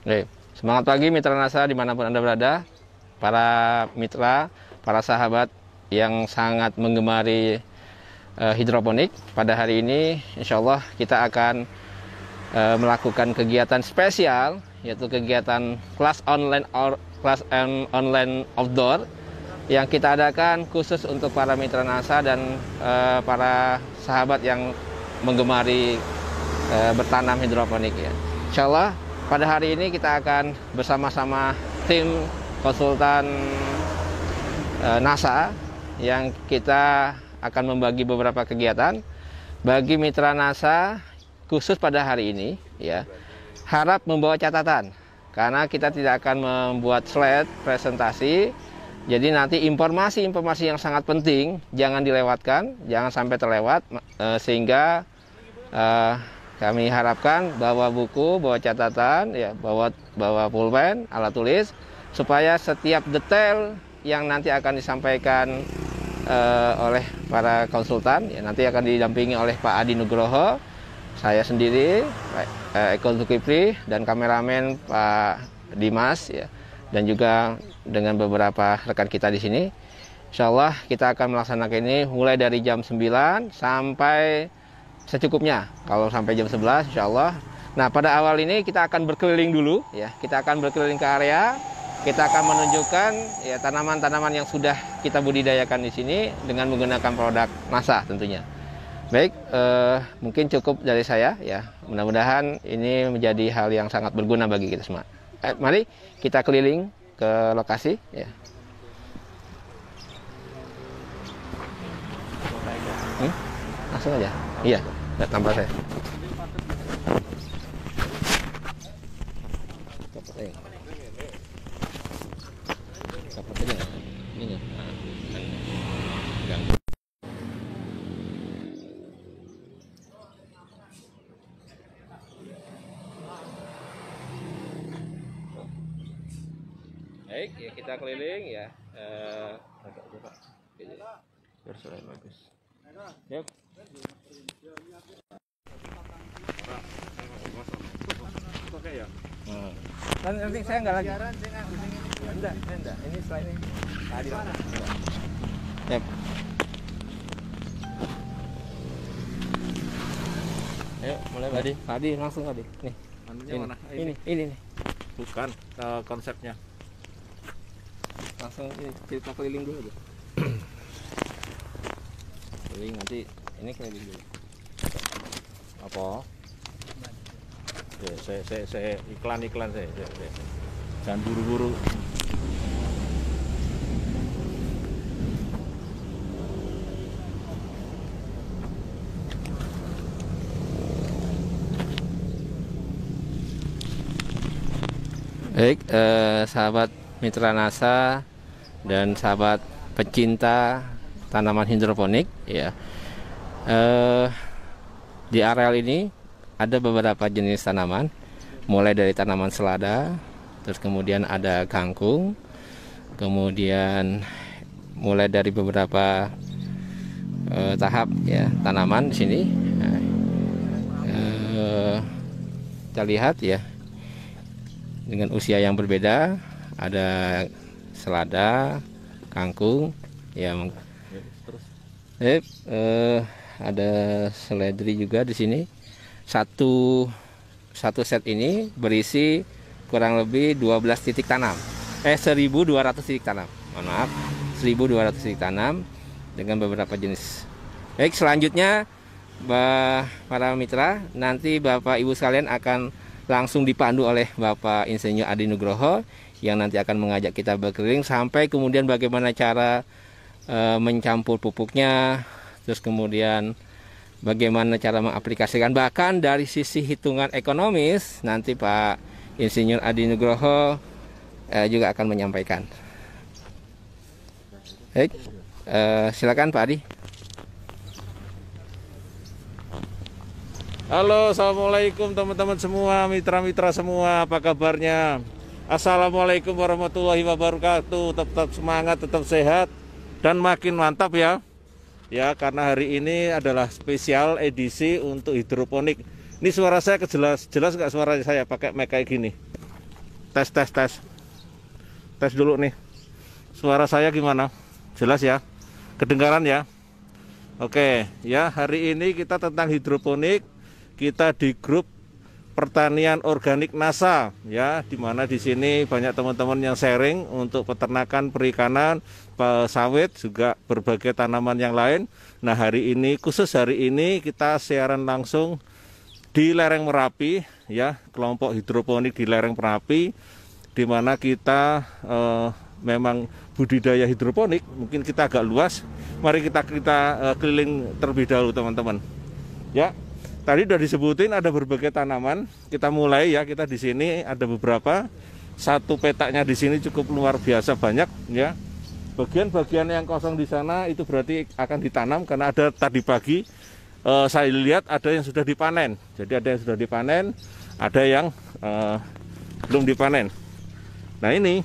Oke. Semangat pagi mitra NASA dimanapun Anda berada. Para mitra, para sahabat yang sangat menggemari uh, hidroponik. Pada hari ini insya Allah kita akan uh, melakukan kegiatan spesial yaitu kegiatan kelas online or, kelas M online outdoor yang kita adakan khusus untuk para mitra NASA dan uh, para sahabat yang menggemari uh, bertanam hidroponik ya. Insya Allah pada hari ini kita akan bersama-sama tim konsultan eh, NASA yang kita akan membagi beberapa kegiatan bagi mitra NASA khusus pada hari ini ya. Harap membawa catatan karena kita tidak akan membuat slide presentasi. Jadi nanti informasi-informasi yang sangat penting jangan dilewatkan, jangan sampai terlewat eh, sehingga uh, kami harapkan bawa buku, bawa catatan, ya, bawa bawa pulpen, alat tulis supaya setiap detail yang nanti akan disampaikan eh, oleh para konsultan ya, nanti akan didampingi oleh Pak Adi Nugroho, saya sendiri, Pak eh, Eko Zulkifli dan kameramen Pak Dimas ya dan juga dengan beberapa rekan kita di sini. Insya Allah kita akan melaksanakan ini mulai dari jam 9 sampai secukupnya. Kalau sampai jam 11 insya Allah. Nah pada awal ini kita akan berkeliling dulu ya. Kita akan berkeliling ke area. Kita akan menunjukkan ya tanaman-tanaman yang sudah kita budidayakan di sini dengan menggunakan produk NASA tentunya. Baik, eh, mungkin cukup dari saya ya. Mudah-mudahan ini menjadi hal yang sangat berguna bagi kita semua. Eh, mari kita keliling ke lokasi ya. Hmm? Langsung aja. Iya ya tambah saya baik ya kita keliling ya eh, agak ya. bagus yuk ya hmm. kan nanti saya nggak lagi enggak enggak ya ini selain ini tadi yep. Ayo mulai tadi. Tadi langsung tadi. Nih. ini. mana? Ini. ini, ini Bukan uh, konsepnya. Langsung ini cerita keliling dulu aja. keliling nanti ini keliling dulu. Apa? saya saya saya iklan iklan saya, saya, saya. jangan buru-buru Baik, eh, sahabat mitra NASA dan sahabat pecinta tanaman hidroponik, ya, eh, di areal ini ada beberapa jenis tanaman, mulai dari tanaman selada, terus kemudian ada kangkung, kemudian mulai dari beberapa uh, tahap ya tanaman di sini. Nah, uh, kita lihat ya dengan usia yang berbeda, ada selada, kangkung, ya eh, eh, ada seledri juga di sini satu satu set ini berisi kurang lebih 12 titik tanam. Eh 1200 titik tanam. Mohon maaf, 1200 titik tanam dengan beberapa jenis. Baik, selanjutnya para mitra, nanti Bapak Ibu sekalian akan langsung dipandu oleh Bapak Insinyur Adi Nugroho yang nanti akan mengajak kita berkeliling sampai kemudian bagaimana cara e, mencampur pupuknya, terus kemudian bagaimana cara mengaplikasikan bahkan dari sisi hitungan ekonomis nanti Pak Insinyur Adi Nugroho eh, juga akan menyampaikan. Baik, eh, silakan Pak Adi. Halo, assalamualaikum teman-teman semua, mitra-mitra semua, apa kabarnya? Assalamualaikum warahmatullahi wabarakatuh. Tetap semangat, tetap sehat, dan makin mantap ya ya karena hari ini adalah spesial edisi untuk hidroponik. Ini suara saya kejelas, jelas nggak suara saya pakai mic kayak gini. Tes tes tes, tes dulu nih. Suara saya gimana? Jelas ya? Kedengaran ya? Oke, ya hari ini kita tentang hidroponik. Kita di grup pertanian organik NASA ya di mana di sini banyak teman-teman yang sharing untuk peternakan perikanan sawit juga berbagai tanaman yang lain. Nah, hari ini khusus hari ini kita siaran langsung di lereng Merapi ya, kelompok hidroponik di lereng Merapi di mana kita eh, memang budidaya hidroponik mungkin kita agak luas. Mari kita kita eh, keliling terlebih dahulu teman-teman. Ya, Tadi sudah disebutin ada berbagai tanaman. Kita mulai ya, kita di sini ada beberapa. Satu petaknya di sini cukup luar biasa banyak ya. Bagian-bagian yang kosong di sana itu berarti akan ditanam karena ada tadi pagi eh, saya lihat ada yang sudah dipanen. Jadi ada yang sudah dipanen, ada yang eh, belum dipanen. Nah, ini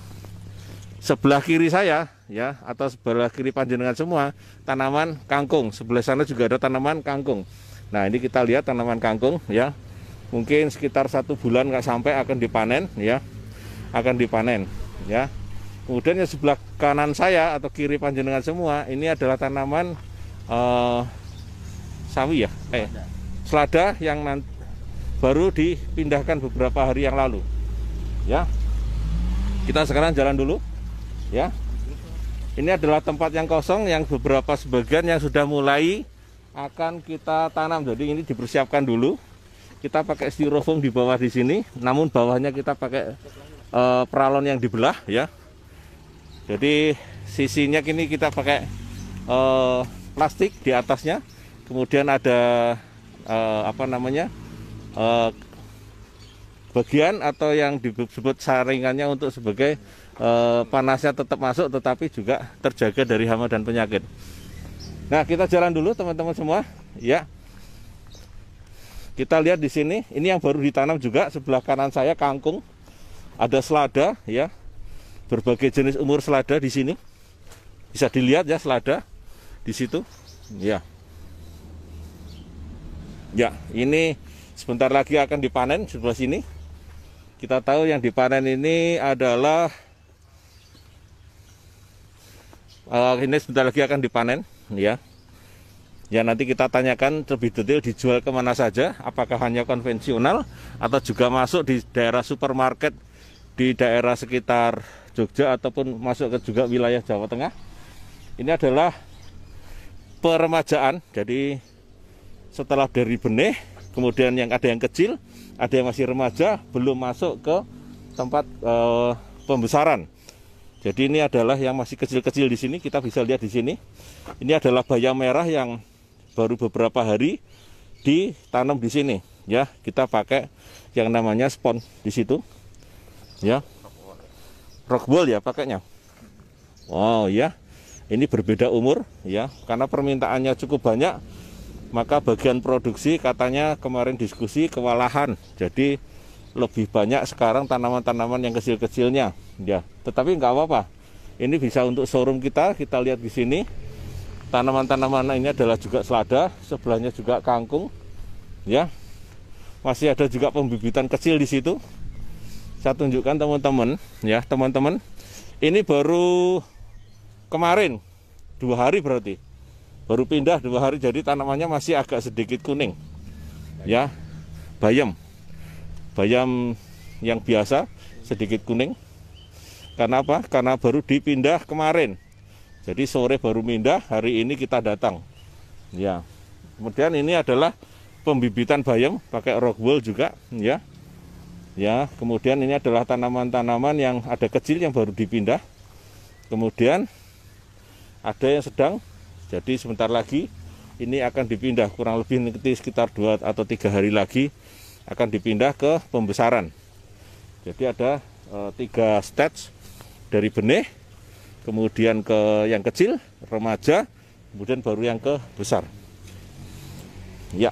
sebelah kiri saya ya atau sebelah kiri panjenengan semua tanaman kangkung. Sebelah sana juga ada tanaman kangkung. Nah ini kita lihat tanaman kangkung ya, mungkin sekitar satu bulan nggak sampai akan dipanen ya, akan dipanen ya. Kemudian yang sebelah kanan saya atau kiri panjenengan semua ini adalah tanaman eh, sawi ya, eh, selada yang nanti baru dipindahkan beberapa hari yang lalu. Ya, kita sekarang jalan dulu. Ya, ini adalah tempat yang kosong yang beberapa sebagian yang sudah mulai akan kita tanam. Jadi ini dipersiapkan dulu. Kita pakai styrofoam di bawah di sini, namun bawahnya kita pakai e, peralon yang dibelah ya. Jadi sisinya kini kita pakai e, plastik di atasnya. Kemudian ada e, apa namanya? E, bagian atau yang disebut saringannya untuk sebagai e, panasnya tetap masuk tetapi juga terjaga dari hama dan penyakit. Nah, kita jalan dulu teman-teman semua, ya. Kita lihat di sini, ini yang baru ditanam juga sebelah kanan saya kangkung. Ada selada ya. Berbagai jenis umur selada di sini. Bisa dilihat ya selada di situ. Ya. Ya, ini sebentar lagi akan dipanen sebelah sini. Kita tahu yang dipanen ini adalah uh, ini sebentar lagi akan dipanen ya. Ya nanti kita tanyakan lebih detail dijual kemana saja, apakah hanya konvensional atau juga masuk di daerah supermarket di daerah sekitar Jogja ataupun masuk ke juga wilayah Jawa Tengah. Ini adalah peremajaan, jadi setelah dari benih, kemudian yang ada yang kecil, ada yang masih remaja, belum masuk ke tempat e, pembesaran. Jadi ini adalah yang masih kecil-kecil di sini, kita bisa lihat di sini. Ini adalah bayam merah yang baru beberapa hari ditanam di sini. Ya, kita pakai yang namanya spon di situ. Ya. Rockball ya pakainya. Wow, ya. Ini berbeda umur ya, karena permintaannya cukup banyak, maka bagian produksi katanya kemarin diskusi kewalahan. Jadi lebih banyak sekarang tanaman-tanaman yang kecil-kecilnya ya tetapi nggak apa-apa ini bisa untuk showroom kita kita lihat di sini tanaman-tanaman ini adalah juga selada sebelahnya juga kangkung ya masih ada juga pembibitan kecil di situ saya tunjukkan teman-teman ya teman-teman ini baru kemarin dua hari berarti baru pindah dua hari jadi tanamannya masih agak sedikit kuning ya bayam bayam yang biasa sedikit kuning karena apa? Karena baru dipindah kemarin. Jadi sore baru pindah, hari ini kita datang. Ya. Kemudian ini adalah pembibitan bayam pakai rock wool juga, ya. Ya, kemudian ini adalah tanaman-tanaman yang ada kecil yang baru dipindah. Kemudian ada yang sedang. Jadi sebentar lagi ini akan dipindah kurang lebih nanti sekitar dua atau tiga hari lagi akan dipindah ke pembesaran. Jadi ada e, tiga stage dari benih, kemudian ke yang kecil, remaja, kemudian baru yang ke besar. Ya.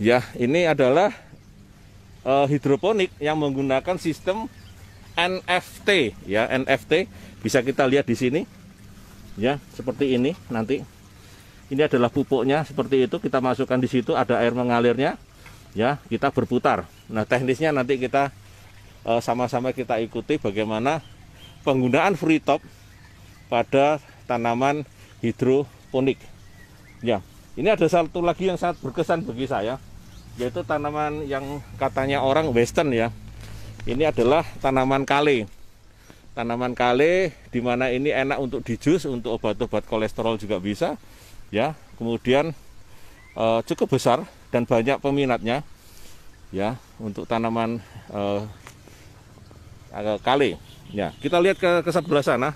Ya, ini adalah uh, hidroponik yang menggunakan sistem NFT ya, NFT bisa kita lihat di sini. Ya, seperti ini nanti. Ini adalah pupuknya seperti itu kita masukkan di situ ada air mengalirnya. Ya, kita berputar. Nah, teknisnya nanti kita Eh, sama-sama kita ikuti bagaimana penggunaan free top pada tanaman hidroponik. Ya, ini ada satu lagi yang sangat berkesan bagi saya, yaitu tanaman yang katanya orang western ya. Ini adalah tanaman kale. Tanaman kale di mana ini enak untuk dijus, untuk obat-obat kolesterol juga bisa. Ya, kemudian eh, cukup besar dan banyak peminatnya. Ya, untuk tanaman eh, kali. Ya, kita lihat ke, ke sebelah sana.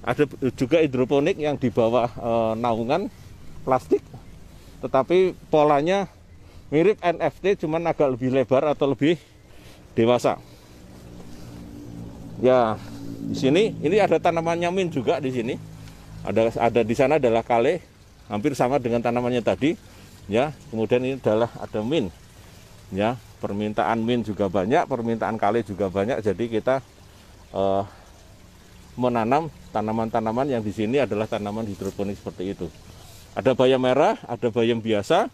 Ada juga hidroponik yang di bawah e, naungan plastik, tetapi polanya mirip NFT, cuman agak lebih lebar atau lebih dewasa. Ya, di sini ini ada tanaman nyamin juga di sini. Ada ada di sana adalah kale, hampir sama dengan tanamannya tadi. Ya, kemudian ini adalah ada min. Ya, permintaan min juga banyak, permintaan kali juga banyak. Jadi kita uh, menanam tanaman-tanaman yang di sini adalah tanaman hidroponik seperti itu. Ada bayam merah, ada bayam biasa,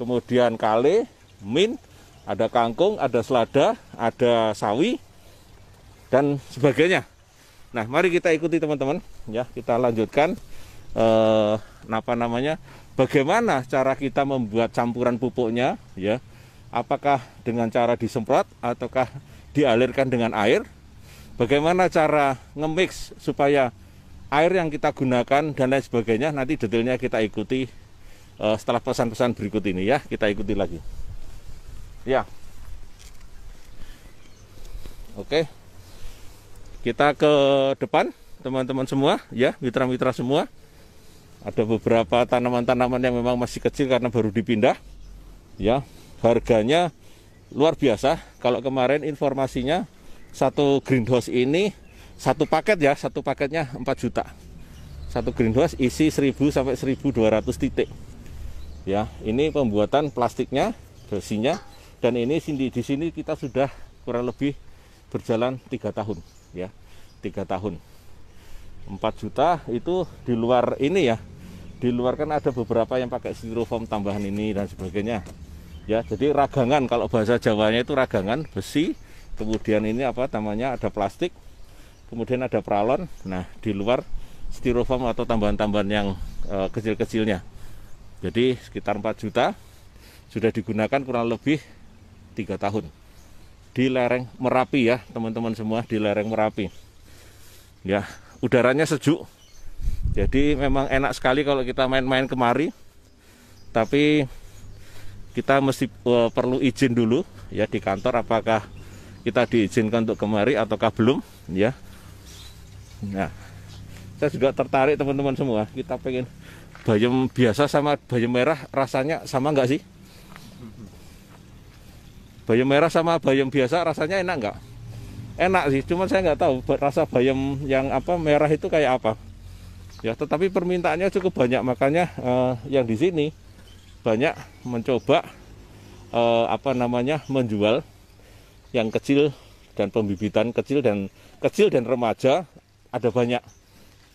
kemudian kale, min, ada kangkung, ada selada, ada sawi, dan sebagainya. Nah, mari kita ikuti teman-teman. Ya, kita lanjutkan eh, apa namanya? Bagaimana cara kita membuat campuran pupuknya, ya? apakah dengan cara disemprot ataukah dialirkan dengan air bagaimana cara ngemix supaya air yang kita gunakan dan lain sebagainya nanti detailnya kita ikuti uh, setelah pesan-pesan berikut ini ya kita ikuti lagi ya oke kita ke depan teman-teman semua ya mitra-mitra semua ada beberapa tanaman-tanaman yang memang masih kecil karena baru dipindah ya harganya luar biasa. Kalau kemarin informasinya satu greenhouse ini satu paket ya, satu paketnya 4 juta. Satu greenhouse isi 1000 sampai 1200 titik. Ya, ini pembuatan plastiknya, besinya dan ini di sini kita sudah kurang lebih berjalan tiga tahun ya. tiga tahun. 4 juta itu di luar ini ya. Di luar kan ada beberapa yang pakai styrofoam tambahan ini dan sebagainya ya jadi ragangan kalau bahasa Jawanya itu ragangan besi kemudian ini apa namanya ada plastik kemudian ada pralon nah di luar styrofoam atau tambahan-tambahan yang e, kecil-kecilnya jadi sekitar 4 juta sudah digunakan kurang lebih tiga tahun di lereng Merapi ya teman-teman semua di lereng Merapi ya udaranya sejuk jadi memang enak sekali kalau kita main-main kemari tapi kita mesti uh, perlu izin dulu ya di kantor apakah kita diizinkan untuk kemari ataukah belum ya. Nah, saya juga tertarik teman-teman semua. Kita pengen bayam biasa sama bayam merah rasanya sama enggak sih? Bayam merah sama bayam biasa rasanya enak enggak Enak sih, cuman saya enggak tahu rasa bayam yang apa merah itu kayak apa. Ya, tetapi permintaannya cukup banyak, makanya eh, yang di sini banyak mencoba eh, apa namanya menjual yang kecil dan pembibitan kecil dan kecil dan remaja ada banyak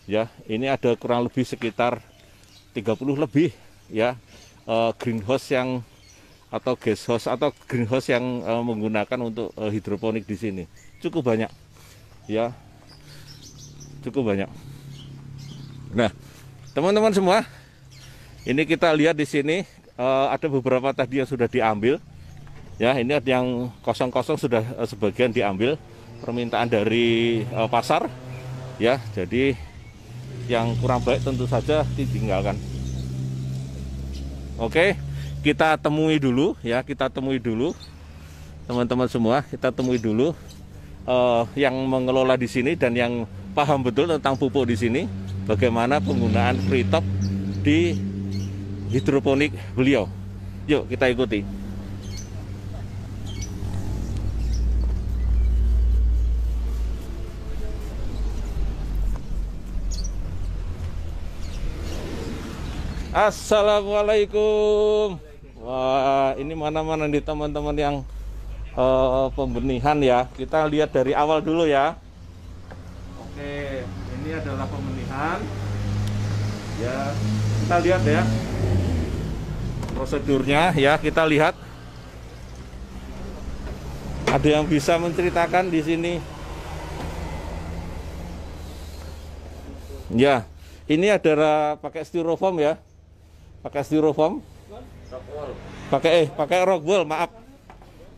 ya ini ada kurang lebih sekitar 30 lebih ya eh, greenhouse yang atau gas house atau greenhouse yang eh, menggunakan untuk eh, hidroponik di sini cukup banyak ya cukup banyak nah teman-teman semua ini kita lihat di sini uh, ada beberapa tadi yang sudah diambil. Ya, ini ada yang kosong-kosong sudah uh, sebagian diambil permintaan dari uh, pasar. Ya, jadi yang kurang baik tentu saja ditinggalkan. Oke, kita temui dulu ya, kita temui dulu teman-teman semua, kita temui dulu uh, yang mengelola di sini dan yang paham betul tentang pupuk di sini, bagaimana penggunaan free top di hidroponik beliau. Yuk kita ikuti. Assalamualaikum. Wah, ini mana-mana di teman-teman yang uh, eh, pembenihan ya. Kita lihat dari awal dulu ya. Oke, ini adalah pembenihan ya kita lihat ya prosedurnya ya kita lihat ada yang bisa menceritakan di sini ya ini ada pakai styrofoam ya pakai styrofoam pakai eh pakai wool maaf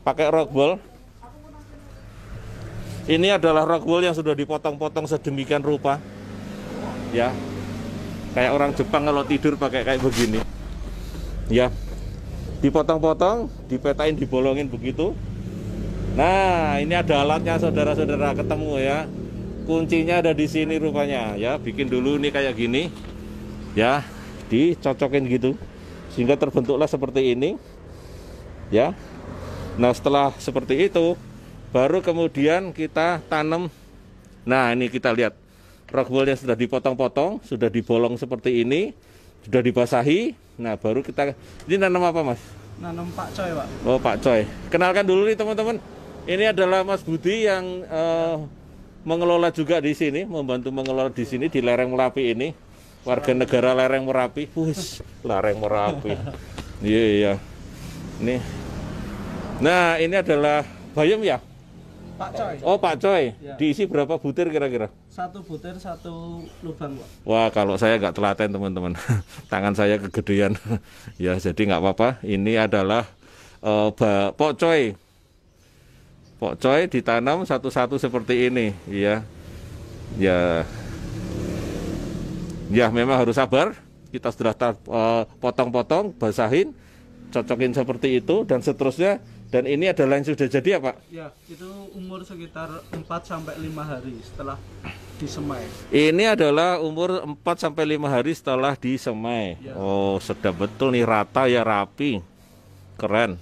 pakai wool ini adalah wool yang sudah dipotong-potong sedemikian rupa ya kayak orang Jepang kalau tidur pakai kayak begini ya dipotong-potong dipetain dibolongin begitu nah ini ada alatnya saudara-saudara ketemu ya kuncinya ada di sini rupanya ya bikin dulu nih kayak gini ya dicocokin gitu sehingga terbentuklah seperti ini ya nah setelah seperti itu baru kemudian kita tanam nah ini kita lihat rockwoolnya sudah dipotong-potong, sudah dibolong seperti ini, sudah dibasahi. Nah, baru kita ini nanam apa, Mas? Nanam Pak Coy, Pak. Oh, Pak Coy. Kenalkan dulu nih, teman-teman. Ini adalah Mas Budi yang uh, mengelola juga di sini, membantu mengelola di sini di lereng Merapi ini. Warga negara lereng Merapi. Wus, lereng Merapi. Iya, yeah, iya. Yeah. Ini. Nah, ini adalah bayam ya? Pak Coy. Oh Pak Coy, ya. diisi berapa butir kira-kira? Satu butir satu lubang Pak. Wah kalau saya nggak telaten teman-teman, tangan saya kegedean. ya jadi nggak apa-apa. Ini adalah uh, eh, Pak Coy. Pak Coy ditanam satu-satu seperti ini, ya, ya, ya memang harus sabar. Kita sudah eh, potong -potong, basahin, cocokin seperti itu dan seterusnya dan ini adalah yang sudah jadi ya Pak? Ya, itu umur sekitar 4 sampai 5 hari setelah disemai. Ini adalah umur 4 sampai 5 hari setelah disemai. Ya. Oh, sedap betul nih rata ya rapi. Keren.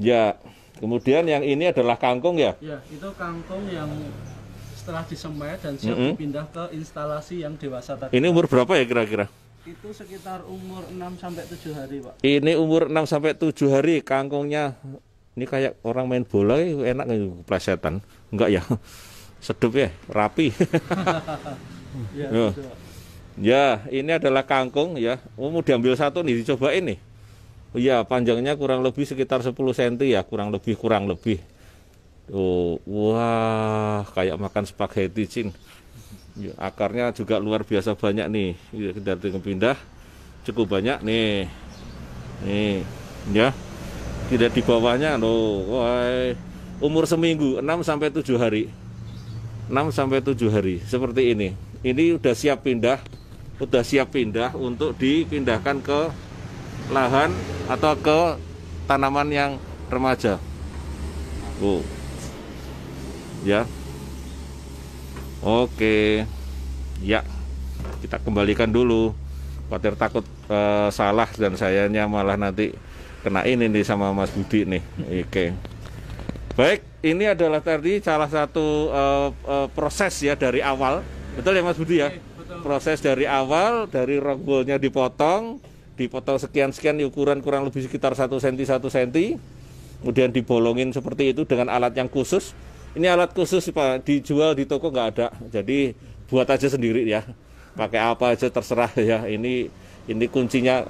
ya, kemudian yang ini adalah kangkung ya? Ya, itu kangkung yang setelah disemai dan siap mm -hmm. dipindah ke instalasi yang dewasa tadi. Ini umur berapa ya kira-kira? itu sekitar umur 6 sampai 7 hari, Pak. Ini umur 6 sampai 7 hari kangkungnya ini kayak orang main bola eh, enak nggak eh, plesetan. Enggak ya. Sedup ya, rapi. Ya, ya. ya, ini adalah kangkung ya. Oh, mau diambil satu nih dicoba ini Iya, panjangnya kurang lebih sekitar 10 cm ya, kurang lebih kurang lebih. Oh, wah, kayak makan spaghetti, Cin. Ya, akarnya juga luar biasa banyak nih. Ya, dari pindah cukup banyak nih. Nih, ya. Tidak di bawahnya loh. umur seminggu 6 sampai 7 hari. 6 sampai 7 hari seperti ini. Ini udah siap pindah, udah siap pindah untuk dipindahkan ke lahan atau ke tanaman yang remaja. Oh. Ya, Oke. Ya. Kita kembalikan dulu. Khawatir takut uh, salah dan sayanya malah nanti kena ini nih sama Mas Budi nih. Oke. Baik, ini adalah tadi salah satu uh, uh, proses ya dari awal. Betul ya Mas Budi ya? Iya, proses dari awal dari rockballnya dipotong, dipotong sekian-sekian ukuran kurang lebih sekitar 1 cm 1 cm. Kemudian dibolongin seperti itu dengan alat yang khusus ini alat khusus pak dijual di toko nggak ada jadi buat aja sendiri ya pakai apa aja terserah ya ini ini kuncinya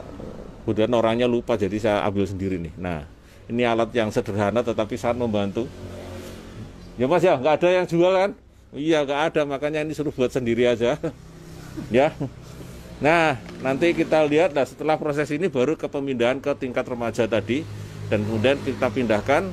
kemudian orangnya lupa jadi saya ambil sendiri nih nah ini alat yang sederhana tetapi sangat membantu ya mas ya nggak ada yang jual kan iya nggak ada makanya ini suruh buat sendiri aja ya Nah, nanti kita lihat nah setelah proses ini baru ke pemindahan ke tingkat remaja tadi dan kemudian kita pindahkan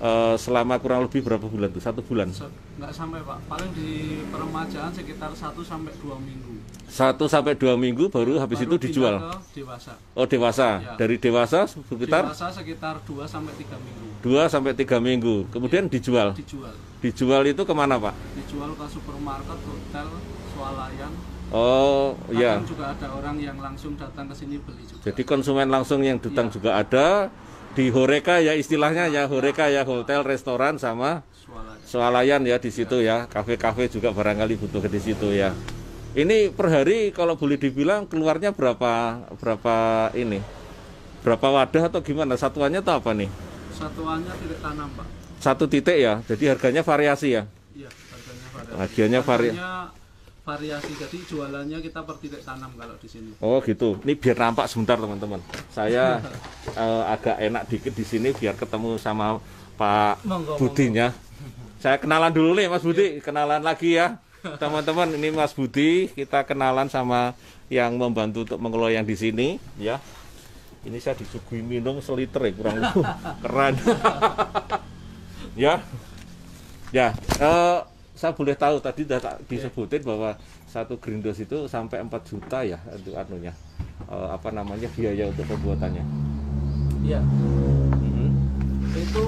Eh, selama kurang lebih berapa bulan tuh? Satu bulan? Enggak sampai pak, paling di peremajaan sekitar satu sampai dua minggu. satu sampai dua minggu baru habis baru itu dijual. Ke dewasa. Oh dewasa, ya. dari dewasa sekitar? Dewasa sekitar 2 sampai tiga minggu. dua sampai tiga minggu, kemudian ya. dijual. Dijual. Dijual itu kemana pak? Dijual ke supermarket, hotel, swalayan. Oh Kadang ya. juga ada orang yang langsung datang ke sini beli juga. Jadi konsumen langsung yang datang ya. juga ada di Horeka ya istilahnya ya Horeka ya hotel restoran sama swalayan ya di situ ya kafe-kafe juga barangkali butuh di situ ya ini per hari kalau boleh dibilang keluarnya berapa berapa ini berapa wadah atau gimana satuannya atau apa nih satuannya titik tanam pak satu titik ya jadi harganya variasi ya iya harganya variasi harganya, variasi variasi jadi jualannya kita pertitik tanam kalau di sini oh gitu ini biar nampak sebentar teman-teman saya uh, agak enak dikit di sini biar ketemu sama Pak monggo, monggo. saya kenalan dulu nih Mas Budi iya. kenalan lagi ya teman-teman ini Mas Budi kita kenalan sama yang membantu untuk mengelola yang di sini ya ini saya disuguhi minum seliter ya kurang keren ya ya uh, saya boleh tahu tadi sudah iya. disebutin bahwa satu grindos itu sampai 4 juta ya untuk anunya uh, apa namanya biaya untuk pembuatannya. Iya. Mm-hmm. Itu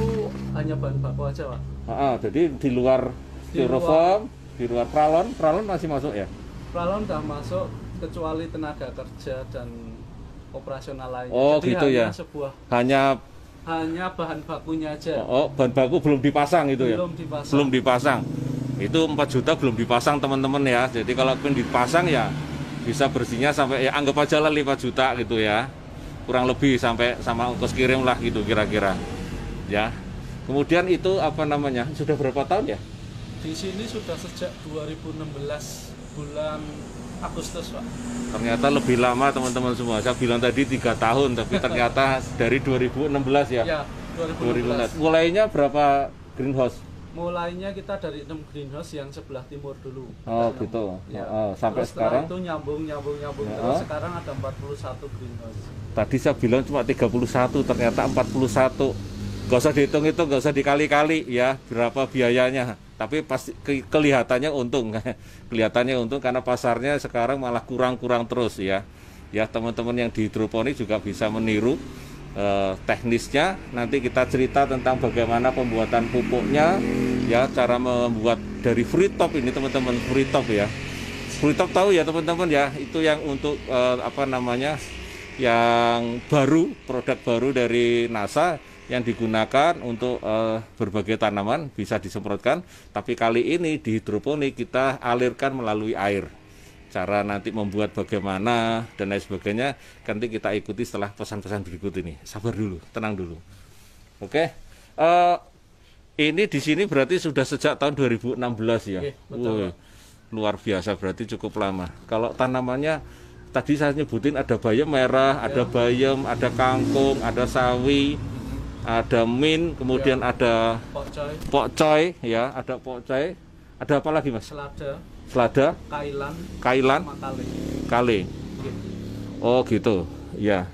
hanya bahan baku aja, Pak. Ah, jadi di luar styrofoam, di, di luar pralon, pralon masih masuk ya? Pralon sudah masuk kecuali tenaga kerja dan operasional lainnya. Oh, jadi gitu hanya ya. Sebuah hanya hanya bahan bakunya aja. Oh, oh, bahan baku belum dipasang itu belum ya? Belum dipasang. Belum dipasang itu 4 juta belum dipasang teman-teman ya jadi kalau pun dipasang ya bisa bersihnya sampai ya anggap aja lah 5 juta gitu ya kurang lebih sampai sama ongkos kirim lah gitu kira-kira ya kemudian itu apa namanya sudah berapa tahun ya di sini sudah sejak 2016 bulan Agustus Pak ternyata lebih lama teman-teman semua saya bilang tadi tiga tahun tapi ternyata dari 2016 ya, ya 2016. 2016 mulainya berapa greenhouse mulainya kita dari 6 greenhouse yang sebelah timur dulu. Oh gitu. Ya. Oh, oh, sampai terus sekarang itu nyambung nyambung nyambung ya. terus sekarang ada 41 greenhouse. Tadi saya bilang cuma 31 ternyata 41. Gak usah dihitung itu, gak usah dikali-kali ya berapa biayanya. Tapi pasti ke kelihatannya untung. kelihatannya untung karena pasarnya sekarang malah kurang-kurang terus ya. Ya teman-teman yang di hidroponik juga bisa meniru eh, teknisnya nanti kita cerita tentang bagaimana pembuatan pupuknya ya cara membuat dari free top ini teman-teman free top ya free top tahu ya teman-teman ya itu yang untuk eh, apa namanya yang baru produk baru dari NASA yang digunakan untuk uh, berbagai tanaman bisa disemprotkan tapi kali ini di hidroponik kita alirkan melalui air cara nanti membuat bagaimana dan lain sebagainya nanti kita ikuti setelah pesan-pesan berikut ini sabar dulu tenang dulu oke okay? uh, eh, ini di sini berarti sudah sejak tahun 2016 ya Oke, iya, betul. Woy, luar biasa berarti cukup lama kalau tanamannya tadi saya nyebutin ada bayam merah ya. ada iya. bayam ada kangkung ada sawi ada min kemudian iya. ya. ada pokcoy. pokcoy ya ada pokcoy ada apa lagi mas selada Selada, Kailan, Kailan, Kale. Kale. Gitu. Oh gitu, ya.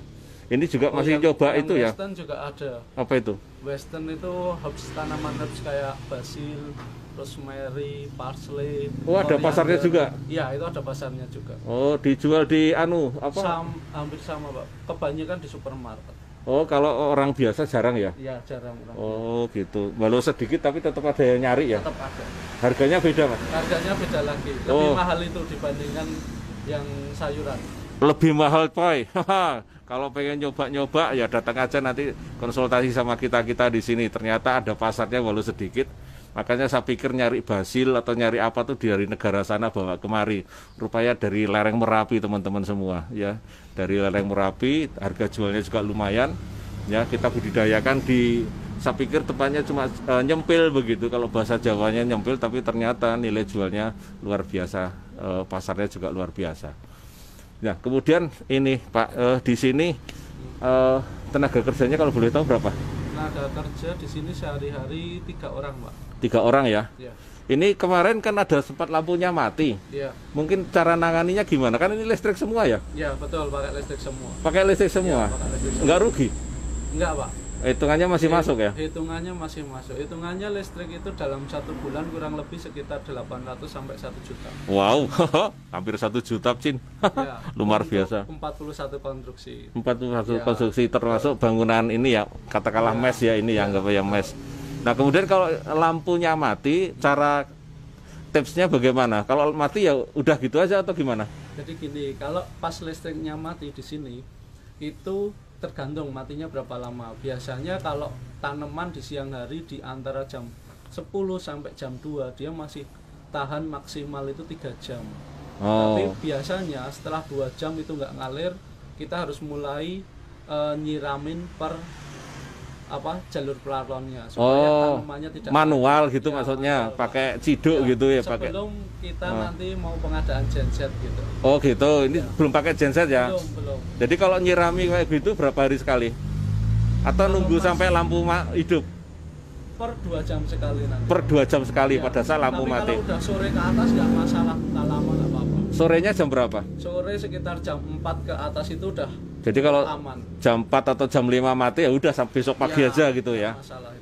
Ini juga oh, masih yang, coba yang itu Western ya. Western juga ada. Apa itu? Western itu herbs tanaman herbs kayak basil, rosemary, parsley. Oh ada pasarnya juga? Iya itu ada pasarnya juga. Oh dijual di anu apa? Sam, hampir sama pak. Kebanyakan di supermarket. Oh, kalau orang biasa jarang ya? Iya, jarang. Orang oh, biasa. gitu. Walau sedikit tapi tetap ada yang nyari ya? Tetap ada. Harganya beda, Mas? Harganya beda lagi. Lebih oh. mahal itu dibandingkan yang sayuran. Lebih mahal, coy. kalau pengen nyoba-nyoba ya datang aja nanti konsultasi sama kita-kita di sini. Ternyata ada pasarnya walau sedikit. Makanya saya pikir nyari basil atau nyari apa tuh dari negara sana bawa kemari. Rupanya dari lereng Merapi teman-teman semua ya dari lereng Merapi, harga jualnya juga lumayan. Ya, kita budidayakan di saya pikir tempatnya cuma e, nyempil begitu kalau bahasa Jawanya nyempil tapi ternyata nilai jualnya luar biasa, e, pasarnya juga luar biasa. Nah, kemudian ini Pak e, di sini e, tenaga kerjanya kalau boleh tahu berapa? Tenaga kerja di sini sehari-hari tiga orang, Pak. Tiga orang ya? ya. Ini kemarin kan ada sempat lampunya mati. Iya. Mungkin cara nanganinya gimana? Kan ini listrik semua ya? Iya, betul, pakai listrik semua. Pakai listrik iya, semua. Ya, Enggak rugi? Enggak, Pak. Hitungannya masih Hit, masuk ya? Hitungannya masih masuk. Hitungannya listrik itu dalam satu bulan kurang lebih sekitar 800 sampai 1 juta. Wow, hampir satu juta, Cin. ya, Luar biasa. 41 konstruksi. 41 ya. konstruksi termasuk bangunan ini ya, katakanlah ya. mes ya ini ya, ya. ya mes. Nah kemudian kalau lampunya mati, cara tipsnya bagaimana? Kalau mati ya udah gitu aja atau gimana? Jadi gini, kalau pas listriknya mati di sini, itu tergantung matinya berapa lama. Biasanya kalau tanaman di siang hari di antara jam 10 sampai jam 2 dia masih tahan maksimal itu 3 jam. Oh. Tapi biasanya setelah 2 jam itu nggak ngalir, kita harus mulai uh, nyiramin per apa jalur pelarlonnya supaya oh, tanamannya tidak manual ada, gitu ya, maksudnya manual. pakai ciduk ya, gitu ya sebelum pakai sebelum kita oh. nanti mau pengadaan genset gitu oh gitu ini ya. belum pakai genset ya belum belum jadi kalau nyirami kayak gitu berapa hari sekali atau kalau nunggu masih, sampai lampu hidup per dua jam sekali nanti. Per dua jam sekali ya. pada saat lampu Tapi mati. Kalau udah sore ke atas nggak masalah, nggak lama nggak apa-apa. Sorenya jam berapa? Sore sekitar jam 4 ke atas itu udah. Jadi kalau aman. jam 4 atau jam 5 mati ya udah sampai besok pagi ya, aja gitu ya.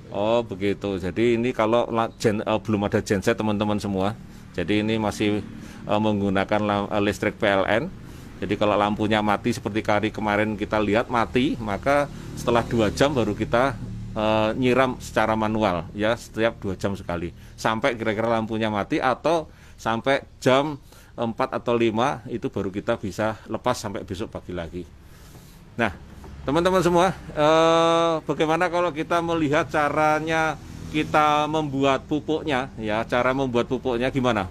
Oh, begitu. Jadi ini kalau gen, uh, belum ada genset teman-teman semua. Jadi ini masih uh, menggunakan eh, listrik PLN. Jadi kalau lampunya mati seperti hari kemarin kita lihat mati, maka setelah dua jam baru kita uh, nyiram secara manual ya setiap dua jam sekali sampai kira-kira lampunya mati atau sampai jam 4 atau 5 itu baru kita bisa lepas sampai besok pagi lagi. Nah, teman-teman semua, eh, bagaimana kalau kita melihat caranya kita membuat pupuknya ya, cara membuat pupuknya gimana?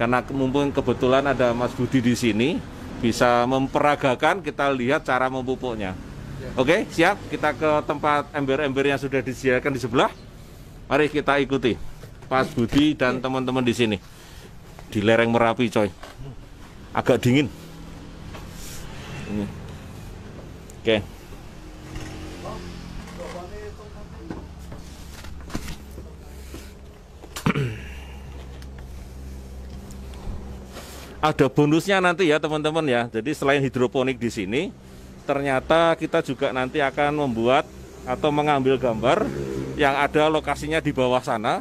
Karena mumpung kebetulan ada Mas Budi di sini bisa memperagakan kita lihat cara memupuknya. Oke, siap. Kita ke tempat ember-ember yang sudah disediakan di sebelah. Mari kita ikuti Pas Budi dan teman-teman di sini. Di lereng Merapi, coy. Agak dingin. Ini. Oke. Ada bonusnya nanti ya teman-teman ya. Jadi selain hidroponik di sini, ternyata kita juga nanti akan membuat atau mengambil gambar yang ada lokasinya di bawah sana.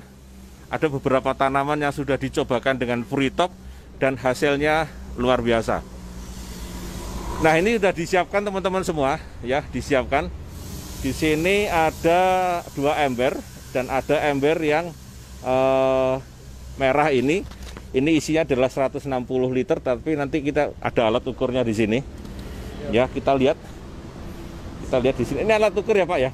Ada beberapa tanaman yang sudah dicobakan dengan free top dan hasilnya luar biasa. Nah, ini sudah disiapkan teman-teman semua ya, disiapkan. Di sini ada dua ember dan ada ember yang eh, merah ini. Ini isinya adalah 160 liter tapi nanti kita ada alat ukurnya di sini. Ya, kita lihat. Kita lihat di sini. Ini alat tuker ya, Pak ya?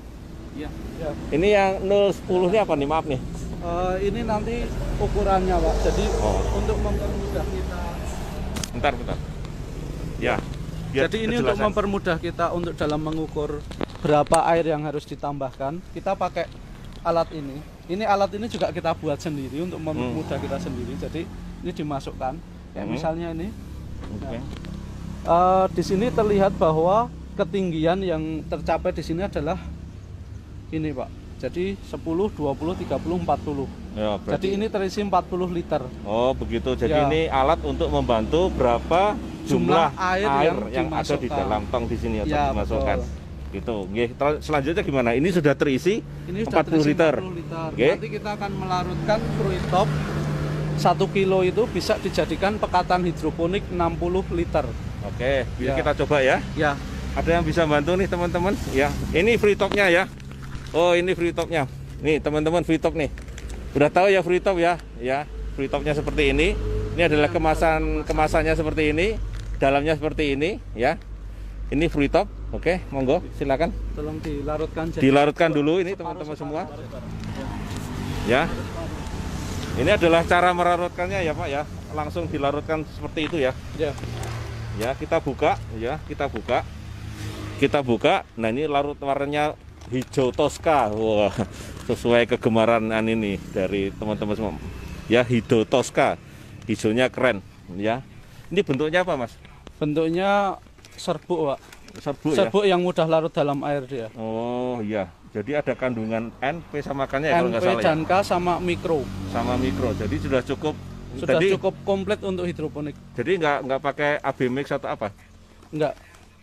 Iya. Ya. Ini yang 010 ini apa nih? Maaf nih. Uh, ini nanti ukurannya, Pak. Jadi oh. untuk mempermudah kita Bentar, bentar. Ya. Jadi ini untuk mempermudah kita untuk dalam mengukur berapa air yang harus ditambahkan, kita pakai alat ini. Ini alat ini juga kita buat sendiri untuk mempermudah hmm. kita sendiri. Jadi ini dimasukkan. Kayak hmm. misalnya ini. Okay. Nah, uh, di sini terlihat bahwa ketinggian yang tercapai di sini adalah ini pak jadi 10, 20, 30, 40 ya, jadi ini terisi 40 liter oh begitu jadi ya. ini alat untuk membantu berapa jumlah, jumlah air, air yang, yang ada di dalam tong di sini atau ya, dimasukkan betul. gitu Oke, selanjutnya gimana ini sudah terisi ini 40 sudah 40 terisi liter, 40 liter. Okay. nanti kita akan melarutkan fruit top 1 kilo itu bisa dijadikan pekatan hidroponik 60 liter Oke, ya. kita coba ya. Ya. Ada yang bisa bantu nih teman-teman? Ya. Ini free topnya ya. Oh, ini free topnya. Nih teman-teman free top nih. Udah tahu ya free top ya? Ya. Free topnya seperti ini. Ini adalah ya. kemasan kemasannya seperti ini. Dalamnya seperti ini ya. Ini free top. Oke, monggo silakan. Tolong dilarutkan. Dilarutkan dulu ini teman-teman semua. Ya. Ini adalah cara merarutkannya ya Pak ya. Langsung dilarutkan seperti itu ya. Ya ya kita buka ya kita buka kita buka nah ini larut warnanya hijau toska wah sesuai kegemaran an ini dari teman-teman semua ya hijau toska hijaunya keren ya ini bentuknya apa mas bentuknya serbuk pak serbuk, ya? serbuk ya? yang mudah larut dalam air dia oh iya jadi ada kandungan N P sama K nya ya, kalau nggak salah dan ya? K sama mikro sama mikro jadi sudah cukup sudah jadi, cukup komplit untuk hidroponik. Jadi nggak nggak pakai AB mix atau apa? Nggak.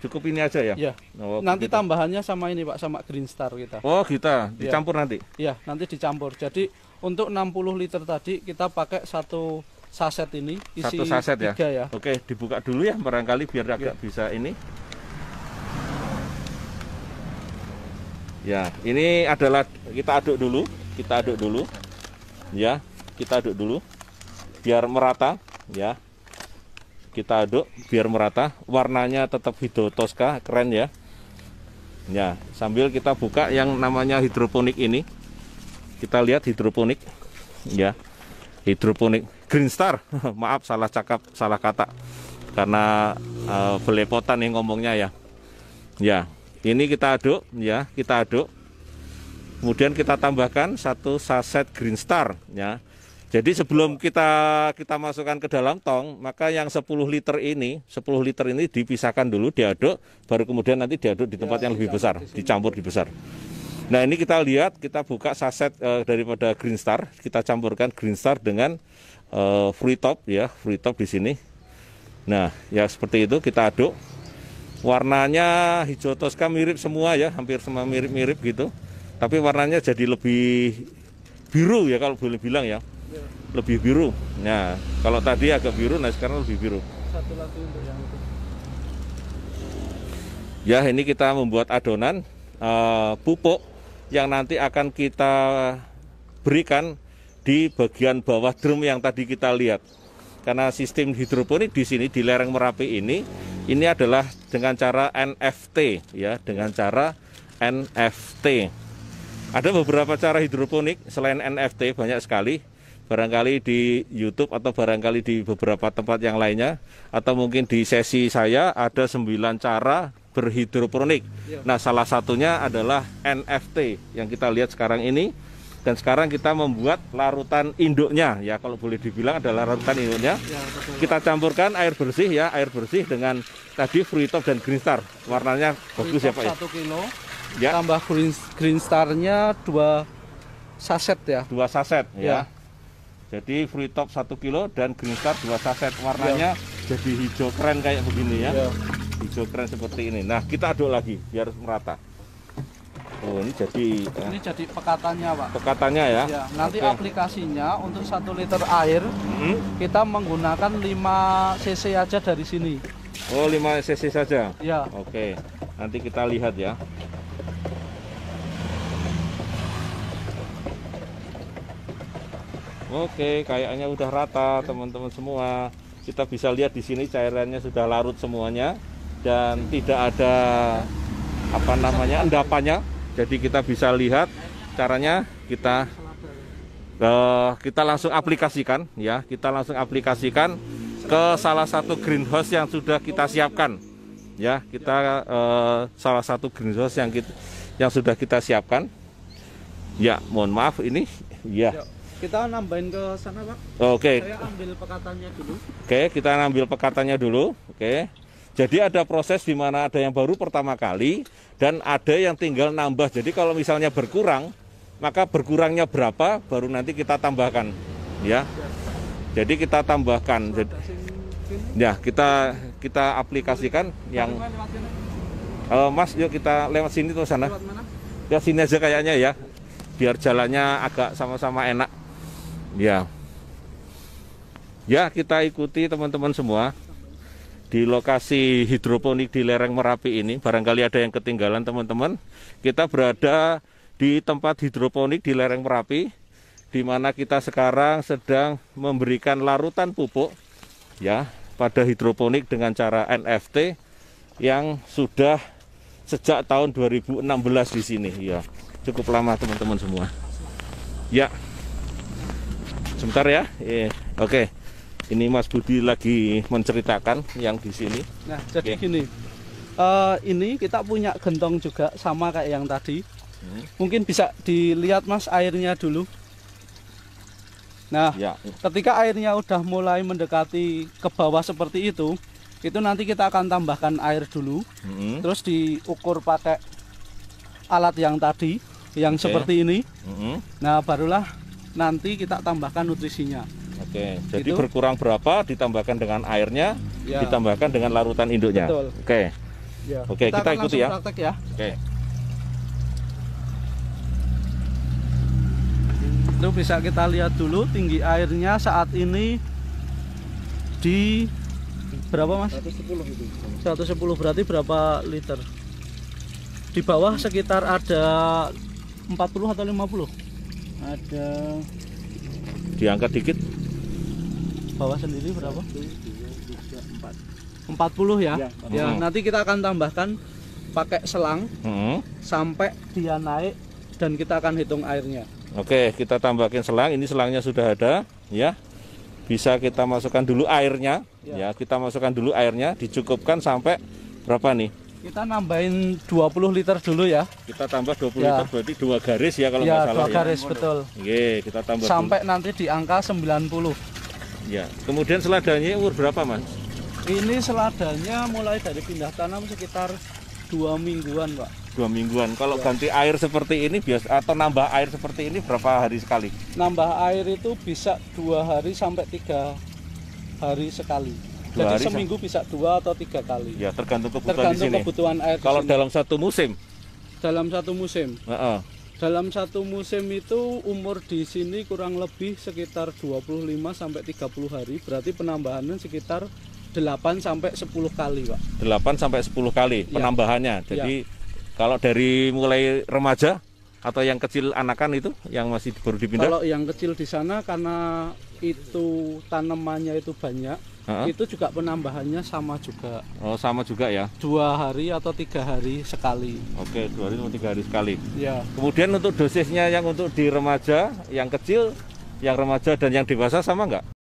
Cukup ini aja ya? Iya. Oh, nanti gitu. tambahannya sama ini Pak, sama Green Star kita. Oh kita, gitu. iya. dicampur ya. nanti? ya nanti dicampur. Jadi untuk 60 liter tadi kita pakai satu saset ini. Isi satu saset ya? ya? Oke, dibuka dulu ya barangkali biar iya. agak ya. bisa ini. Ya, ini adalah kita aduk dulu, kita aduk dulu. Ya, kita aduk dulu biar merata ya kita aduk biar merata warnanya tetap hidro toska keren ya ya sambil kita buka yang namanya hidroponik ini kita lihat hidroponik ya hidroponik green star maaf salah cakap salah kata karena uh, belepotan yang ngomongnya ya ya ini kita aduk ya kita aduk kemudian kita tambahkan satu saset green star ya jadi sebelum kita kita masukkan ke dalam tong, maka yang 10 liter ini, 10 liter ini dipisahkan dulu, diaduk, baru kemudian nanti diaduk di ya, tempat ya, yang lebih besar, di dicampur di besar. Nah ini kita lihat, kita buka saset uh, daripada Green Star, kita campurkan Green Star dengan uh, eh, free top ya, free top di sini. Nah ya seperti itu kita aduk. Warnanya hijau toska mirip semua ya, hampir semua mirip-mirip gitu. Tapi warnanya jadi lebih biru ya kalau boleh bilang ya lebih biru. Nah, kalau tadi agak biru, nah sekarang lebih biru. Satu lagi untuk yang itu. Ya, ini kita membuat adonan uh, pupuk yang nanti akan kita berikan di bagian bawah drum yang tadi kita lihat. Karena sistem hidroponik di sini di lereng Merapi ini ini adalah dengan cara NFT ya, dengan cara NFT. Ada beberapa cara hidroponik selain NFT banyak sekali barangkali di YouTube atau barangkali di beberapa tempat yang lainnya atau mungkin di sesi saya ada 9 cara berhidroponik. Iya. Nah, salah satunya adalah NFT yang kita lihat sekarang ini dan sekarang kita membuat larutan induknya ya kalau boleh dibilang adalah larutan induknya iya, kita campurkan air bersih ya air bersih dengan tadi free top dan green star warnanya bagus ya pak ya kilo ya. tambah green green star-nya dua saset ya dua saset ya, ya jadi free top 1 kilo dan green star 2 saset warnanya iya. jadi hijau keren kayak begini ya. Iya. Hijau keren seperti ini. Nah, kita aduk lagi biar merata. Oh, ini jadi eh, ini jadi pekatannya, Pak. Pekatannya ya. ya nanti okay. aplikasinya untuk satu liter air hmm? kita menggunakan 5 cc aja dari sini. Oh, 5 cc saja. Ya. Oke. Okay. Nanti kita lihat ya. Oke, kayaknya udah rata teman-teman semua. Kita bisa lihat di sini cairannya sudah larut semuanya dan tidak ada apa namanya endapannya. Jadi kita bisa lihat caranya kita uh, kita langsung aplikasikan ya. Kita langsung aplikasikan ke salah satu greenhouse yang sudah kita siapkan. Ya, kita uh, salah satu greenhouse yang kita yang sudah kita siapkan. Ya, mohon maaf ini ya. Kita nambahin ke sana, Pak. Oke. Okay. Saya ambil pekatannya dulu. Oke, okay, kita ambil pekatannya dulu. Oke. Okay. Jadi ada proses di mana ada yang baru pertama kali dan ada yang tinggal nambah. Jadi kalau misalnya berkurang, maka berkurangnya berapa baru nanti kita tambahkan, ya. Jadi kita tambahkan. Jadi, ya kita kita aplikasikan yang uh, Mas yuk kita lewat sini terus sana. Ya sini aja kayaknya ya biar jalannya agak sama-sama enak ya ya kita ikuti teman-teman semua di lokasi hidroponik di lereng Merapi ini barangkali ada yang ketinggalan teman-teman kita berada di tempat hidroponik di lereng Merapi di mana kita sekarang sedang memberikan larutan pupuk ya pada hidroponik dengan cara NFT yang sudah sejak tahun 2016 di sini ya cukup lama teman-teman semua ya sebentar ya iya. oke okay. ini Mas Budi lagi menceritakan yang di sini nah jadi okay. gini uh, ini kita punya gentong juga sama kayak yang tadi hmm. mungkin bisa dilihat Mas airnya dulu nah ya. ketika airnya udah mulai mendekati ke bawah seperti itu itu nanti kita akan tambahkan air dulu hmm. terus diukur pakai alat yang tadi yang okay. seperti ini. -hmm. Nah, barulah nanti kita tambahkan nutrisinya. Oke, jadi gitu. berkurang berapa ditambahkan dengan airnya, ya. ditambahkan dengan larutan induknya. Betul. Oke. Ya. Oke, kita, kita ikuti ya. ya. Oke. Itu bisa kita lihat dulu tinggi airnya saat ini di berapa Mas? 110 itu. 110 berarti berapa liter? Di bawah sekitar ada 40 atau 50? ada diangkat dikit bawah sendiri berapa 40 ya iya, ya, ya nanti kita akan tambahkan pakai selang hmm. sampai dia naik dan kita akan hitung airnya oke kita tambahkan selang ini selangnya sudah ada ya bisa kita masukkan dulu airnya ya, ya kita masukkan dulu airnya dicukupkan sampai berapa nih kita nambahin 20 liter dulu ya. Kita tambah 20 ya. liter berarti dua garis ya kalau ya, nggak salah. Dua ya. garis betul. Oke, kita tambah sampai dulu. nanti di angka 90. Ya, kemudian seladanya umur berapa, Mas? Ini seladanya mulai dari pindah tanam sekitar dua mingguan, Pak. Dua mingguan. Kalau ya. ganti air seperti ini biasa atau nambah air seperti ini berapa hari sekali? Nambah air itu bisa dua hari sampai tiga hari sekali. Dua Jadi hari seminggu sama. bisa dua atau tiga kali. Ya tergantung kebutuhan tergantung di sini. kebutuhan air. Kalau dalam satu musim? Dalam satu musim. Uh -uh. Dalam satu musim itu umur di sini kurang lebih sekitar 25 sampai 30 hari. Berarti penambahannya sekitar 8 sampai 10 kali, Pak. 8 sampai 10 kali ya. penambahannya. Iya. Jadi ya. kalau dari mulai remaja atau yang kecil anakan itu yang masih baru dipindah? Kalau yang kecil di sana karena itu tanamannya itu banyak, uh itu juga penambahannya sama juga. Oh, sama juga ya? Dua hari atau tiga hari sekali. Oke, dua hari atau tiga hari sekali. Ya. Kemudian untuk dosisnya yang untuk di remaja, yang kecil, yang remaja dan yang dewasa sama nggak?